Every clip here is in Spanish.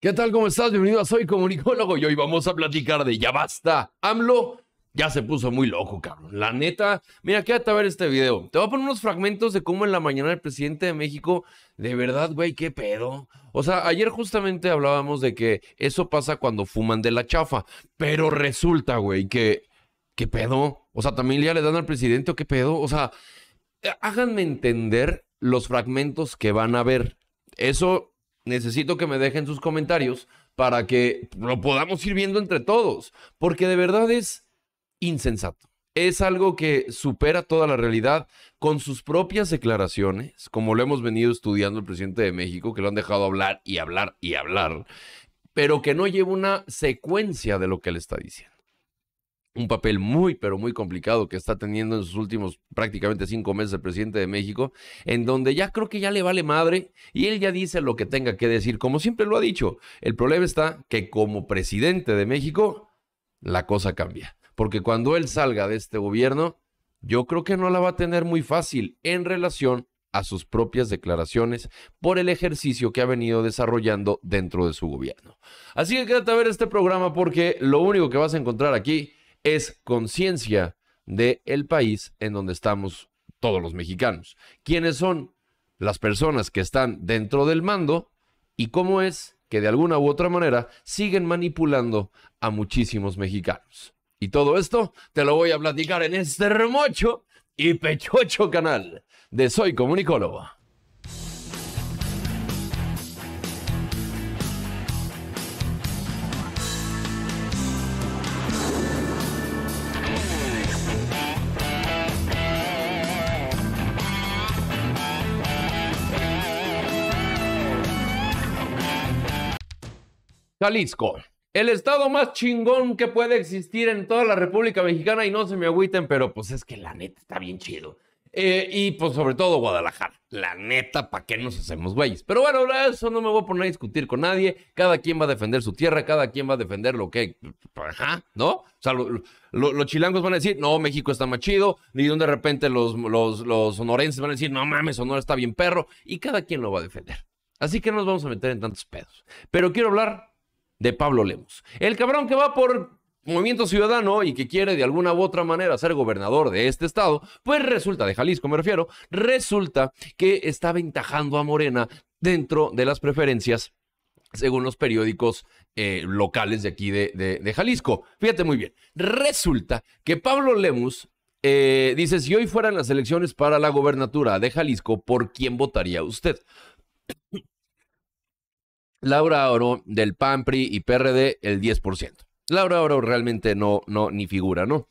¿Qué tal? ¿Cómo estás? Bienvenido a Soy Comunicólogo y hoy vamos a platicar de Ya Basta. AMLO ya se puso muy loco, cabrón. La neta, mira, quédate a ver este video. Te voy a poner unos fragmentos de cómo en la mañana el presidente de México, de verdad, güey, qué pedo. O sea, ayer justamente hablábamos de que eso pasa cuando fuman de la chafa, pero resulta, güey, que, qué pedo. O sea, también ya le dan al presidente o qué pedo. O sea, eh, háganme entender los fragmentos que van a ver. Eso necesito que me dejen sus comentarios para que lo podamos ir viendo entre todos, porque de verdad es insensato. Es algo que supera toda la realidad con sus propias declaraciones, como lo hemos venido estudiando el presidente de México, que lo han dejado hablar y hablar y hablar, pero que no lleva una secuencia de lo que él está diciendo un papel muy, pero muy complicado que está teniendo en sus últimos prácticamente cinco meses el presidente de México, en donde ya creo que ya le vale madre y él ya dice lo que tenga que decir, como siempre lo ha dicho. El problema está que como presidente de México, la cosa cambia, porque cuando él salga de este gobierno, yo creo que no la va a tener muy fácil en relación a sus propias declaraciones por el ejercicio que ha venido desarrollando dentro de su gobierno. Así que quédate a ver este programa porque lo único que vas a encontrar aquí es conciencia del país en donde estamos todos los mexicanos. ¿Quiénes son las personas que están dentro del mando y cómo es que de alguna u otra manera siguen manipulando a muchísimos mexicanos? Y todo esto te lo voy a platicar en este remocho y pechocho canal de Soy Comunicólogo. Jalisco. El estado más chingón que puede existir en toda la República Mexicana, y no se me agüiten, pero pues es que la neta está bien chido. Eh, y pues sobre todo Guadalajara. La neta, ¿para qué nos hacemos güeyes? Pero bueno, eso no me voy a poner a discutir con nadie. Cada quien va a defender su tierra, cada quien va a defender lo que... Ajá, ¿no? O sea, los chilangos van a decir, no, México está más chido. Y de repente los, los, los sonorenses van a decir, no mames, Sonora está bien perro. Y cada quien lo va a defender. Así que no nos vamos a meter en tantos pedos. Pero quiero hablar de Pablo Lemos. El cabrón que va por Movimiento Ciudadano y que quiere de alguna u otra manera ser gobernador de este estado, pues resulta, de Jalisco me refiero, resulta que está ventajando a Morena dentro de las preferencias según los periódicos eh, locales de aquí de, Jalisco. Fíjate muy bien, resulta que Pablo Lemus eh, dice, si hoy fueran las elecciones para la gobernatura de Jalisco, ¿por quién votaría usted? Laura Oro del PRI y PRD el 10%. Laura Oro realmente no, no, ni figura, ¿no?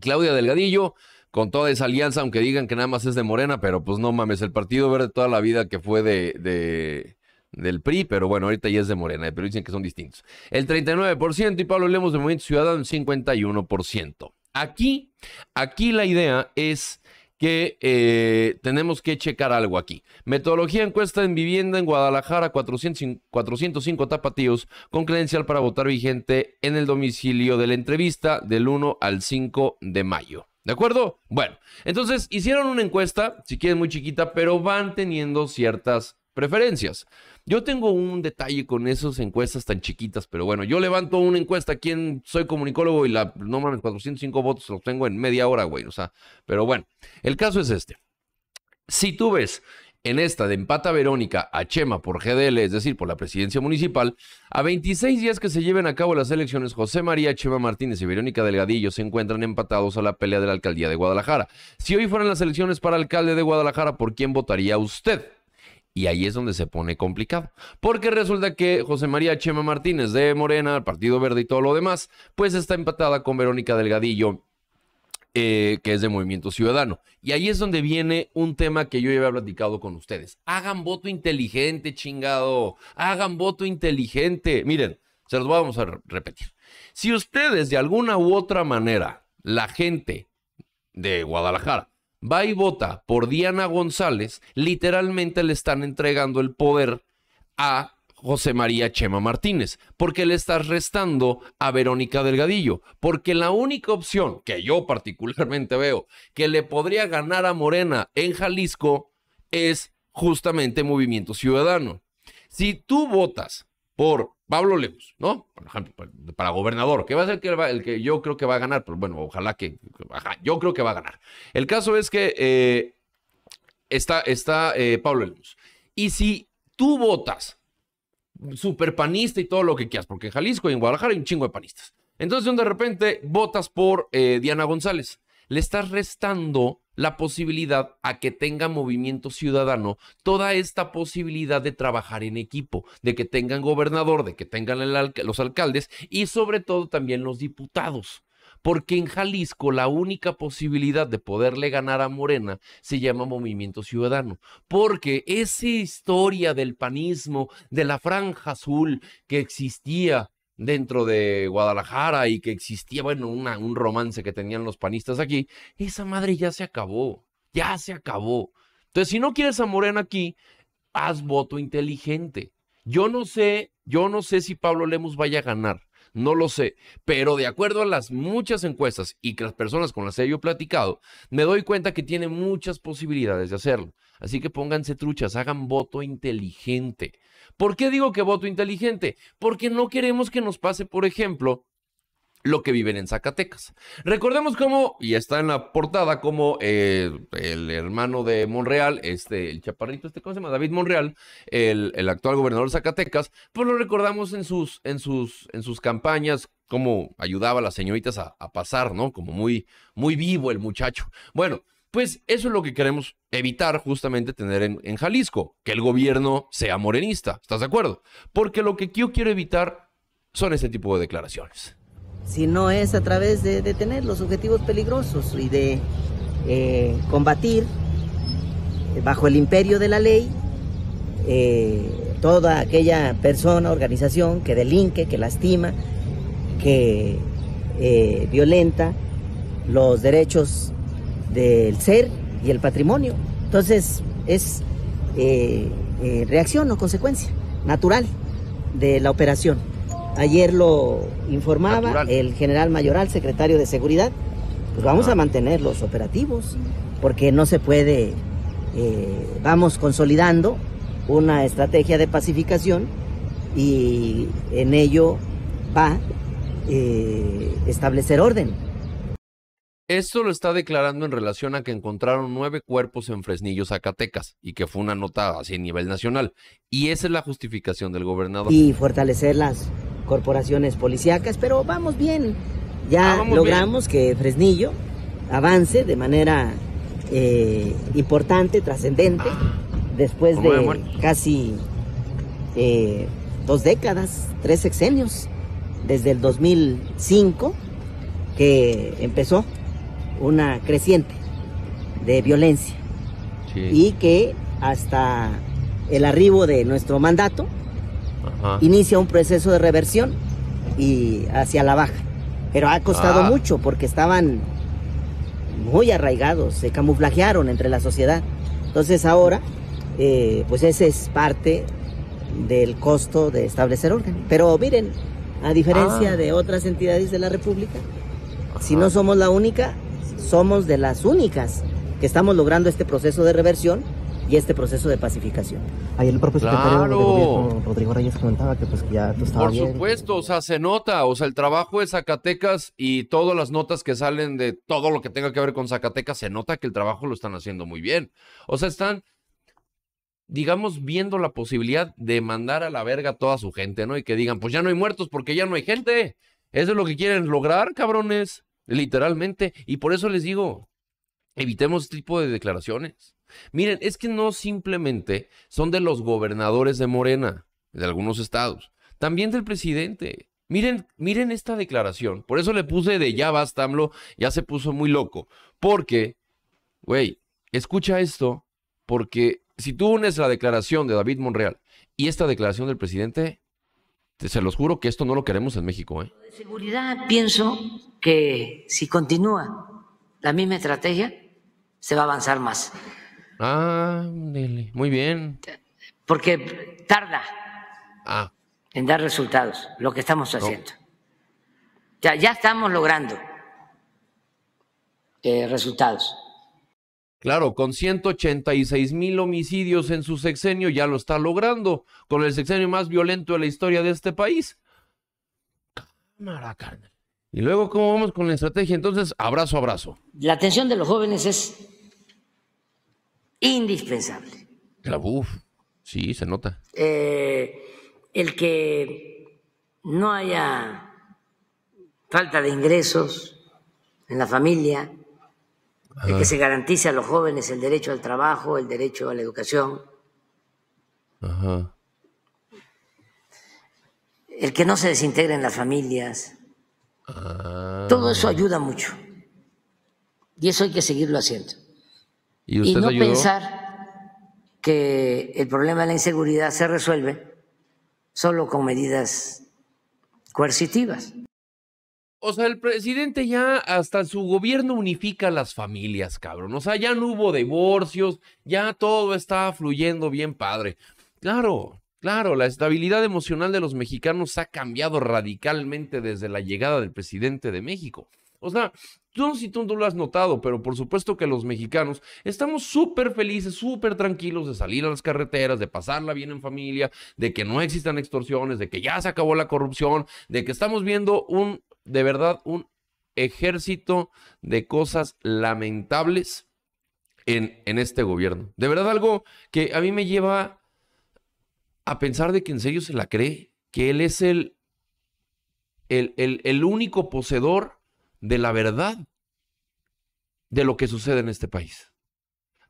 Claudia Delgadillo, con toda esa alianza, aunque digan que nada más es de Morena, pero pues no mames, el Partido Verde toda la vida que fue de, del PRI, pero bueno, ahorita ya es de Morena, pero dicen que son distintos. El 39% y Pablo Lemos de Movimiento Ciudadano, el 51%. Aquí, aquí la idea es que eh, tenemos que checar algo aquí. Metodología encuesta en vivienda en Guadalajara, 400, 405 tapatíos con credencial para votar vigente en el domicilio de la entrevista del 1 al 5 de mayo. ¿De acuerdo? Bueno, entonces hicieron una encuesta, si quieren muy chiquita, pero van teniendo ciertas preferencias. Yo tengo un detalle con esas encuestas tan chiquitas, pero bueno, yo levanto una encuesta aquí Soy Comunicólogo y la, no mames, 405 votos los tengo en media hora, güey. O sea, pero bueno, el caso es este. Si tú ves en esta de empata Verónica a Chema por GDL, es decir, por la presidencia municipal, a 26 días que se lleven a cabo las elecciones, José María Chema Martínez y Verónica Delgadillo se encuentran empatados a la pelea de la alcaldía de Guadalajara. Si hoy fueran las elecciones para alcalde de Guadalajara, ¿por quién votaría usted? Y ahí es donde se pone complicado. Porque resulta que José María Chema Martínez de Morena, Partido Verde y todo lo demás, pues está empatada con Verónica Delgadillo, eh, que es de Movimiento Ciudadano. Y ahí es donde viene un tema que yo ya había platicado con ustedes. Hagan voto inteligente, chingado. Hagan voto inteligente. Miren, se los vamos a repetir. Si ustedes de alguna u otra manera, la gente de Guadalajara, va y vota por Diana González, literalmente le están entregando el poder a José María Chema Martínez, porque le estás restando a Verónica Delgadillo, porque la única opción que yo particularmente veo que le podría ganar a Morena en Jalisco es justamente Movimiento Ciudadano. Si tú votas por Pablo Lemos, ¿no? Por ejemplo, pues, para gobernador, que va a ser el que, yo creo que va a ganar, Pues bueno, ojalá que, ajá, yo creo que va a ganar. El caso es que eh, está, está eh, Pablo Lemos. Y si tú votas super panista y todo lo que quieras, porque en Jalisco y en Guadalajara hay un chingo de panistas. Entonces de repente votas por eh, Diana González, le estás restando la posibilidad a que tenga movimiento ciudadano toda esta posibilidad de trabajar en equipo, de que tengan gobernador, de que tengan los alcaldes y sobre todo también los diputados. Porque en Jalisco la única posibilidad de poderle ganar a Morena se llama movimiento ciudadano. Porque esa historia del panismo, de la franja azul que existía dentro de Guadalajara y que existía, bueno, un romance que tenían los panistas aquí, esa madre ya se acabó, ya se acabó. Entonces, si no quieres a Morena aquí, haz voto inteligente. Yo no sé, yo no sé si Pablo Lemus vaya a ganar, no lo sé, pero de acuerdo a las muchas encuestas y que las personas con las que yo he platicado, me doy cuenta que tiene muchas posibilidades de hacerlo. Así que pónganse truchas, hagan voto inteligente. ¿Por qué digo que voto inteligente? Porque no queremos que nos pase, por ejemplo, lo que viven en Zacatecas. Recordemos cómo, y está en la portada, como eh, el hermano de Monreal, este, el chaparrito, este, ¿cómo se llama? David Monreal, el, actual gobernador de Zacatecas, pues lo recordamos en sus, en sus, en sus campañas, cómo ayudaba a las señoritas a, a pasar, ¿no? Como muy, muy vivo el muchacho. Bueno, pues eso es lo que queremos evitar justamente tener en, Jalisco, que el gobierno sea morenista. ¿Estás de acuerdo? Porque lo que yo quiero evitar son ese tipo de declaraciones. Si no es a través de tener los objetivos peligrosos y de eh, combatir eh, bajo el imperio de la ley eh, toda aquella persona, organización que delinque, que lastima, que violenta los derechos del ser y el patrimonio. Entonces es eh, eh, reacción o consecuencia natural de la operación. Ayer lo informaba el general mayoral, secretario de Seguridad, pues vamos a mantener los operativos, porque no se puede, eh, vamos consolidando una estrategia de pacificación y en ello va establecer orden. Esto lo está declarando en relación a que encontraron nueve cuerpos en Fresnillo, Zacatecas, y que fue una nota así a nivel nacional. Y esa es la justificación del gobernador. Y fortalecer las corporaciones policíacas, pero vamos bien. Ya ah, logramos que Fresnillo avance de manera eh, importante, trascendente, ah, después de casi eh, dos décadas, tres sexenios, desde el 2005 que empezó una creciente de violencia y que hasta el arribo de nuestro mandato inicia un proceso de reversión y hacia la baja. Pero ha costado ah. mucho porque estaban muy arraigados, se camuflajearon entre la sociedad. Entonces ahora, eh, pues ese es parte del costo de establecer orden Pero miren, a diferencia ah. de otras entidades de la República, si no somos la única, somos de las únicas que estamos logrando este proceso de reversión y este proceso de pacificación. Ahí el propio secretario Rodrigo comentaba que pues, ya Por supuesto, o sea, se nota, o sea, el trabajo de Zacatecas y todas las notas que salen de todo lo que tenga que ver con Zacatecas, se nota que el trabajo lo están haciendo muy bien. O sea, están digamos, viendo la posibilidad de mandar a la verga a toda su gente, ¿no? Y que digan, pues ya no hay muertos porque ya no hay gente. Eso es lo que quieren lograr, cabrones literalmente. Y por eso les digo, evitemos este tipo de declaraciones. Miren, es que no simplemente son de los gobernadores de Morena, de algunos estados, también del presidente. Miren, miren esta declaración. Por eso le puse de ya basta, ya se puso muy loco. Porque, güey, escucha esto, porque si tú unes la declaración de David Monreal y esta declaración del presidente, se los juro que esto no lo queremos en México. ¿eh? De seguridad, pienso que si continúa la misma estrategia, se va a avanzar más. Ah, muy bien. Porque tarda ah. en dar resultados lo que estamos haciendo. Ya, estamos logrando eh, resultados. Claro, con 186 mil homicidios en su sexenio ya lo está logrando, con el sexenio más violento de la historia de este país. Cámara, Y luego, ¿cómo vamos con la estrategia? Entonces, abrazo, abrazo. La atención de los jóvenes es indispensable. La sí, se nota. Eh, el que no haya falta de ingresos en la familia, el que se garantice a los jóvenes el derecho al trabajo, el derecho a la educación. El que no se desintegren las familias. Ah. Todo eso ayuda mucho. Y eso hay que seguirlo haciendo. Y, no pensar que el problema de la inseguridad se resuelve solo con medidas coercitivas. O sea, el presidente ya hasta su gobierno unifica las familias, cabrón. O sea, ya no hubo divorcios, ya todo está fluyendo bien padre. Claro, claro, la estabilidad emocional de los mexicanos ha cambiado radicalmente desde la llegada del presidente de México. O sea, tú no si tú no lo has notado, pero por supuesto que los mexicanos estamos súper felices, súper tranquilos de salir a las carreteras, de pasarla bien en familia, de que no existan extorsiones, de que ya se acabó la corrupción, de que estamos viendo un de verdad un ejército de cosas lamentables en, en, este gobierno. De verdad algo que a mí me lleva a pensar de que en serio se la cree, que él es el, el, el único poseedor de la verdad de lo que sucede en este país.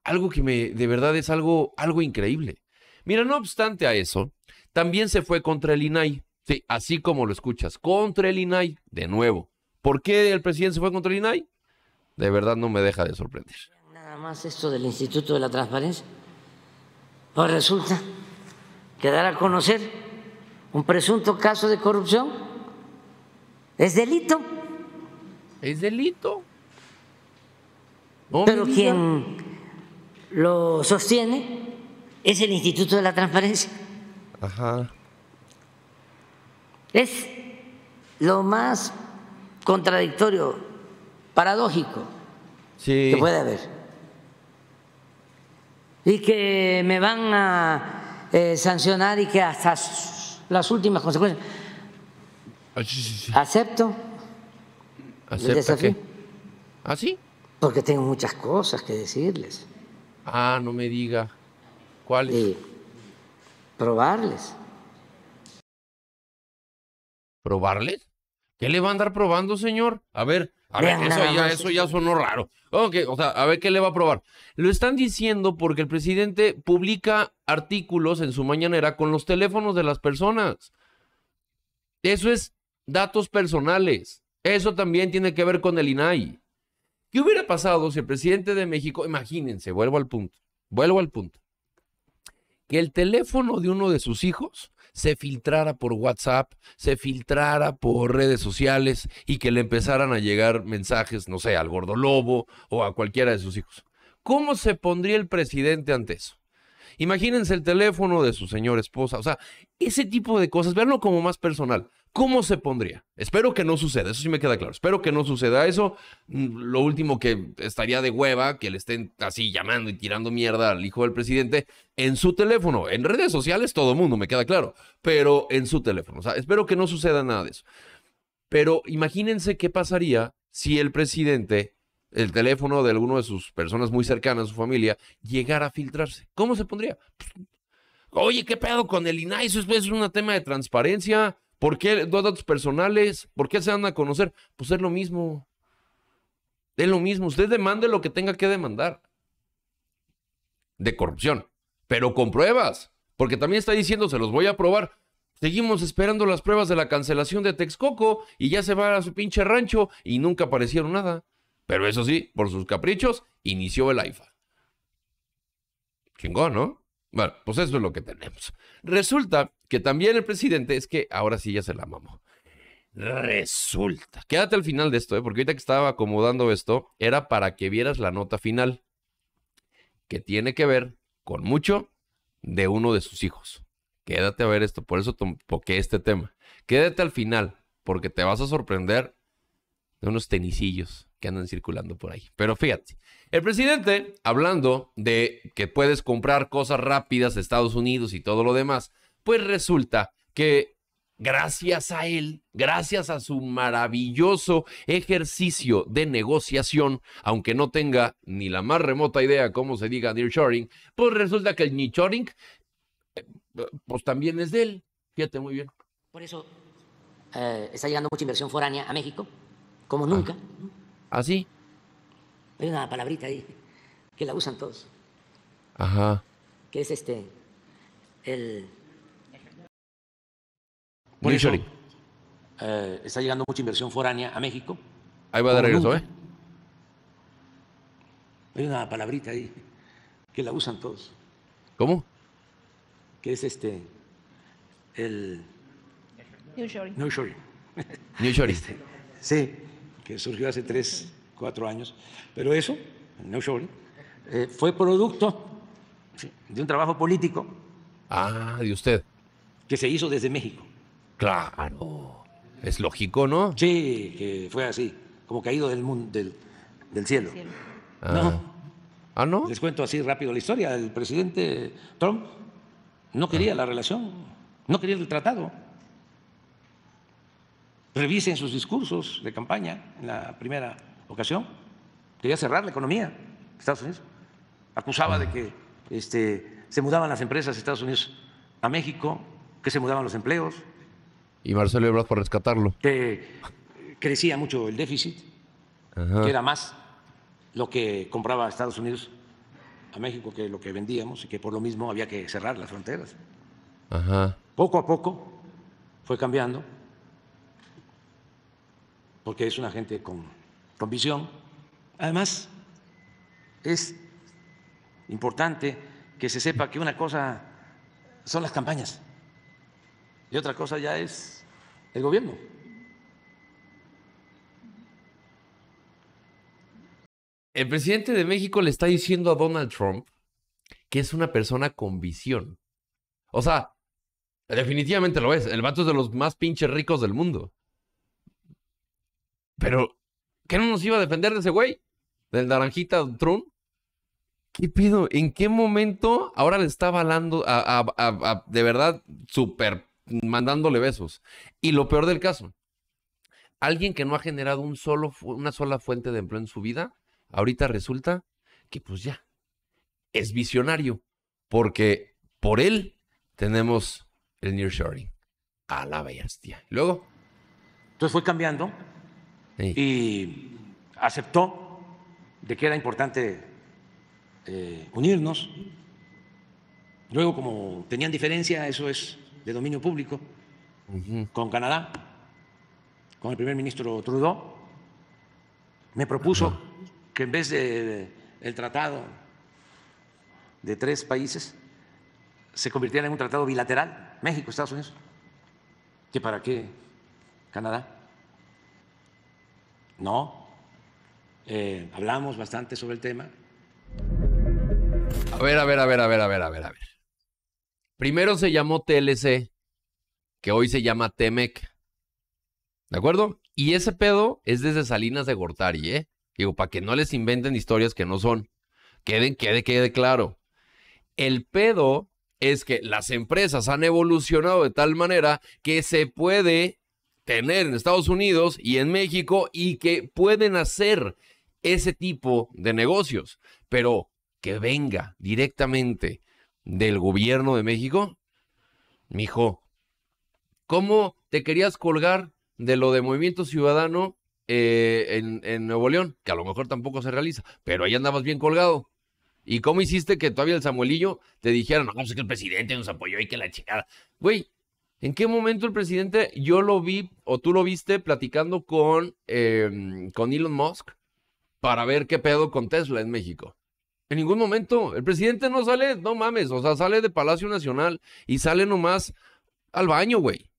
Algo que me, de verdad es algo, algo increíble. Mira, no obstante a eso, también se fue contra el INAI. Sí, así como lo escuchas, contra el INAI, de nuevo. ¿Por qué el presidente se fue contra el INAI? De verdad no me deja de sorprender. Nada más esto del Instituto de la Transparencia. Pues resulta que dar a conocer un presunto caso de corrupción es delito. Es delito. Pero quien lo sostiene es el Instituto de la Transparencia. Ajá. Es lo más contradictorio, paradójico que puede haber. Y que me van a eh, sancionar y que hasta las últimas consecuencias. Ah, Acepto el Qué? ¿Ah, sí? Porque tengo muchas cosas que decirles. Ah, no me diga. ¿Cuáles? probarles. ¿Probarles? ¿Qué le va a andar probando, señor? A ver, a ver, eso ya, eso ya sonó raro. Ok, o sea, a ver qué le va a probar. Lo están diciendo porque el presidente publica artículos en su mañanera con los teléfonos de las personas. Eso es datos personales. Eso también tiene que ver con el INAI. ¿Qué hubiera pasado si el presidente de México, imagínense, vuelvo al punto, vuelvo al punto, que el teléfono de uno de sus hijos se filtrara por WhatsApp, se filtrara por redes sociales y que le empezaran a llegar mensajes, no sé, al gordolobo o a cualquiera de sus hijos. ¿Cómo se pondría el presidente ante eso? Imagínense el teléfono de su señora esposa, o sea, ese tipo de cosas, verlo como más personal. ¿Cómo se pondría? Espero que no suceda, eso sí me queda claro. Espero que no suceda eso. Mm, lo último que estaría de hueva, que le estén así llamando y tirando mierda al hijo del presidente en su teléfono. En redes sociales todo el mundo, me queda claro. Pero en su teléfono. O sea, espero que no suceda nada de eso. Pero imagínense qué pasaría si el presidente, el teléfono de alguno de sus personas muy cercanas, su familia, llegara a filtrarse. ¿Cómo se pondría? Oye, ¿qué pedo con el INAI? Eso es un tema de transparencia. ¿Por qué dos datos personales? ¿Por qué se van a conocer? Pues es lo mismo. Es lo mismo. Usted demande lo que tenga que demandar de corrupción, pero con pruebas, porque también está diciendo se los voy a probar. Seguimos esperando las pruebas de la cancelación de Texcoco y ya se va a su pinche rancho y nunca aparecieron nada. Pero eso sí, por sus caprichos, inició el AIFA. Chingón, ¿no? Bueno, pues eso es lo que tenemos. Resulta que también el presidente es que ahora sí ya se la mamó. Resulta. Quédate al final de esto, ¿eh? porque ahorita que estaba acomodando esto, era para que vieras la nota final, que tiene que ver con mucho de uno de sus hijos. Quédate a ver esto, por eso toqué este tema. Quédate al final, porque te vas a sorprender de unos tenisillos que andan circulando por ahí. Pero fíjate, el presidente, hablando de que puedes comprar cosas rápidas de Estados Unidos y todo lo demás, pues resulta que gracias a él, gracias a su maravilloso ejercicio de negociación, aunque no tenga ni la más remota idea cómo se diga nearshoring, pues resulta que el nearshoring eh, pues también es de él. Fíjate muy bien. Por eso eh, está llegando mucha inversión foránea a México, como ah. nunca. ¿Ah, sí? Hay una palabrita ahí que la usan todos. Ajá. Que es este, el eh, está llegando mucha inversión foránea a México. Ahí va de regreso, ¿eh? Hay una palabrita ahí que la usan todos. ¿Cómo? Que es este, el... New este, sí, que surgió hace tres, cuatro años. Pero eso, el eh, fue producto de un trabajo político. Ah, de usted. Que se hizo desde México. Claro. Es lógico, ¿no? Sí, que fue así, como caído del, mundo, del, cielo. Ah. ¿No? ah, ¿no? Les cuento así rápido la historia. El presidente Trump no quería ah. la relación, no quería el tratado. Revisen sus discursos de campaña en la primera ocasión. Quería cerrar la economía de Estados Unidos. Acusaba de ah. que este, se mudaban las empresas de Estados Unidos a México, que se mudaban los empleos y Marcelo Ebrard por rescatarlo. Que crecía mucho el déficit, que era más lo que compraba Estados Unidos a México que lo que vendíamos y que por lo mismo había que cerrar las fronteras. Poco a poco fue cambiando, porque es una gente con, con visión. Además, es importante que se sepa que una cosa son las campañas y otra cosa ya es el gobierno. El presidente de México le está diciendo a Donald Trump que es una persona con visión. O sea, definitivamente lo es. El vato es de los más pinches ricos del mundo. Pero, ¿qué no nos iba a defender de ese güey? Del naranjita Trump. ¿Qué pido? ¿En qué momento ahora le está avalando a, de verdad súper? mandándole besos. Y lo peor del caso, alguien que no ha generado un solo, una sola fuente de empleo en su vida, ahorita resulta que pues ya es visionario, porque por él tenemos el nearshoring. A la bestia. luego? Entonces fue cambiando y aceptó de que era importante eh, unirnos. Luego, como tenían diferencia, eso es de dominio público con Canadá, con el primer ministro Trudeau. Me propuso que en vez del tratado de tres países se convirtiera en un tratado bilateral, México, Estados Unidos, que para qué Canadá. No, eh, hablamos bastante sobre el tema. A ver, a ver, a ver, a ver, a ver, a ver, a ver. Primero se llamó TLC, que hoy se llama Temec. ¿De acuerdo? Y ese pedo es desde Salinas de Gortari, ¿eh? Digo, para que no les inventen historias que no son. Queden, quede, quede claro. El pedo es que las empresas han evolucionado de tal manera que se puede tener en Estados Unidos y en México y que pueden hacer ese tipo de negocios, pero que venga directamente del gobierno de México? Mijo, ¿cómo te querías colgar de lo de Movimiento Ciudadano eh, en, Nuevo León? Que a lo mejor tampoco se realiza, pero ahí andabas bien colgado. ¿Y cómo hiciste que todavía el Samuelillo te dijera no, sé pues que el presidente nos apoyó y que la chingada? Güey, ¿en qué momento el presidente, yo lo vi o tú lo viste platicando con, em, con Elon Musk para ver qué pedo con Tesla en México? En ningún momento. El presidente no sale, no mames, o sea, sale de Palacio Nacional y sale nomás al baño, güey.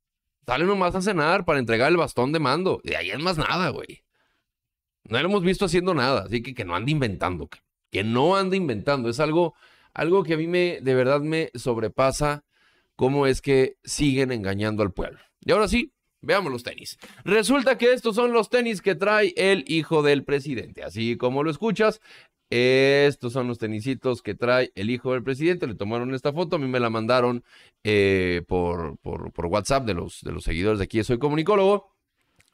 Sale nomás a cenar para entregar el bastón de mando. De ahí es más nada, güey. No lo hemos visto haciendo nada, así que que no ande inventando, que, no ande inventando. Es algo, algo que a mí me, de verdad me sobrepasa cómo es que siguen engañando al pueblo. Y ahora sí, Veamos los tenis. Resulta que estos son los tenis que trae el hijo del presidente. Así como lo escuchas, estos son los tenisitos que trae el hijo del presidente. Le tomaron esta foto, a mí me la mandaron eh, por, por, WhatsApp de los, de los seguidores de aquí Soy Comunicólogo.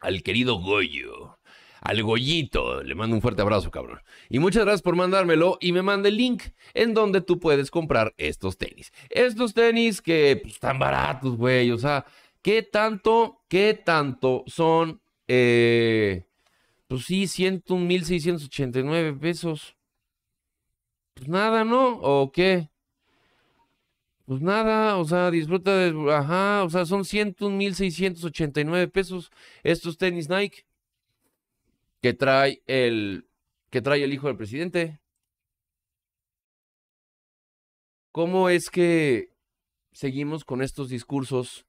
Al querido Goyo, al Goyito, le mando un fuerte abrazo, cabrón. Y muchas gracias por mandármelo y me manda el link en donde tú puedes comprar estos tenis. Estos tenis que pues, están baratos, güey. O sea, ¿qué tanto, qué tanto son? Eh, pues sí, 101.689 pesos. Pues nada, ¿no? ¿O qué? Pues nada, o sea, disfruta de, ajá, o sea, son 101.689 pesos estos tenis Nike que trae el que trae el hijo del presidente. ¿Cómo es que seguimos con estos discursos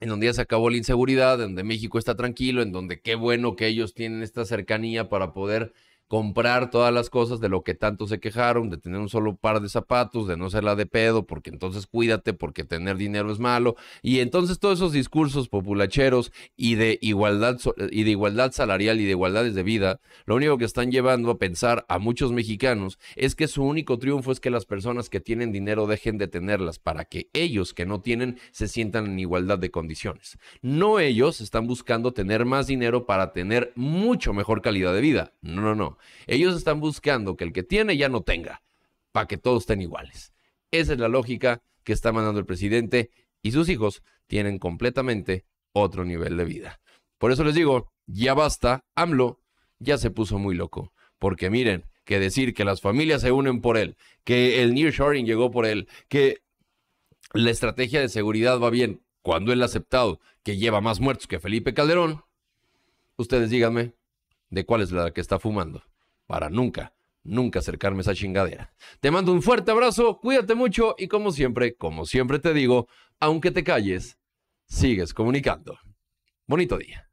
en donde ya se acabó la inseguridad, en donde México está tranquilo, en donde qué bueno que ellos tienen esta cercanía para poder comprar todas las cosas de lo que tanto se quejaron, de tener un solo par de zapatos, de no ser la de pedo, porque entonces cuídate, porque tener dinero es malo. Y entonces todos esos discursos populacheros y de igualdad, y de igualdad salarial y de igualdades de vida, lo único que están llevando a pensar a muchos mexicanos es que su único triunfo es que las personas que tienen dinero dejen de tenerlas para que ellos que no tienen se sientan en igualdad de condiciones. No ellos están buscando tener más dinero para tener mucho mejor calidad de vida. No, no, no ellos están buscando que el que tiene ya no tenga, para que todos estén iguales. Esa es la lógica que está mandando el presidente y sus hijos tienen completamente otro nivel de vida. Por eso les digo, ya basta, AMLO ya se puso muy loco, porque miren, que decir que las familias se unen por él, que el nearshoring llegó por él, que la estrategia de seguridad va bien, cuando él ha aceptado que lleva más muertos que Felipe Calderón, ustedes díganme, de cuál es la que está fumando. Para nunca, nunca acercarme a esa chingadera. Te mando un fuerte abrazo, cuídate mucho y como siempre, como siempre te digo, aunque te calles, sigues comunicando. Bonito día.